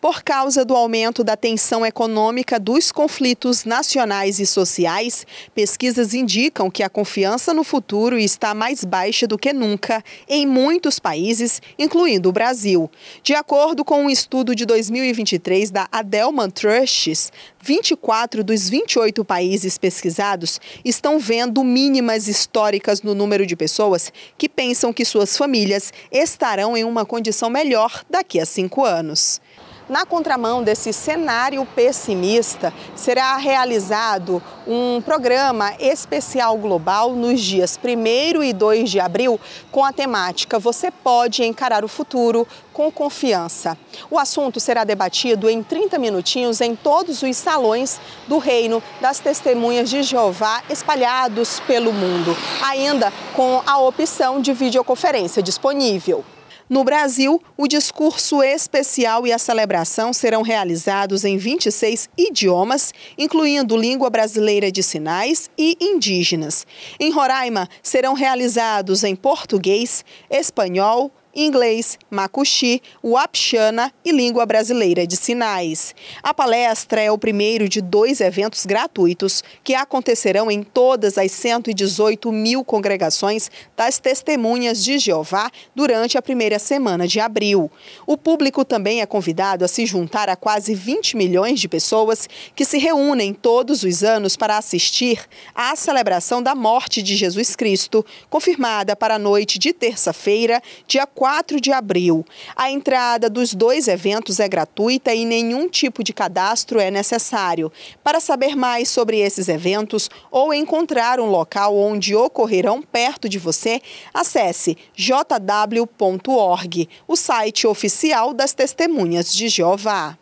por causa do aumento da tensão econômica dos conflitos nacionais e sociais, pesquisas indicam que a confiança no futuro está mais baixa do que nunca em muitos países, incluindo o Brasil. De acordo com um estudo de 2023 da Adelman Trusts, 24 dos 28 países pesquisados estão vendo mínimas históricas no número de pessoas que pensam que suas famílias estarão em uma condição melhor daqui a cinco anos. Na contramão desse cenário pessimista, será realizado um programa especial global nos dias 1 e 2 de abril com a temática Você pode encarar o futuro com confiança. O assunto será debatido em 30 minutinhos em todos os salões do reino das testemunhas de Jeová espalhados pelo mundo, ainda com a opção de videoconferência disponível. No Brasil, o discurso especial e a celebração serão realizados em 26 idiomas, incluindo língua brasileira de sinais e indígenas. Em Roraima, serão realizados em português, espanhol, inglês, macuxi, wapchana e língua brasileira de sinais. A palestra é o primeiro de dois eventos gratuitos que acontecerão em todas as 118 mil congregações das Testemunhas de Jeová durante a primeira semana de abril. O público também é convidado a se juntar a quase 20 milhões de pessoas que se reúnem todos os anos para assistir à celebração da morte de Jesus Cristo, confirmada para a noite de terça-feira, dia 4 4 de abril. A entrada dos dois eventos é gratuita e nenhum tipo de cadastro é necessário. Para saber mais sobre esses eventos ou encontrar um local onde ocorrerão perto de você, acesse jw.org, o site oficial das Testemunhas de Jeová.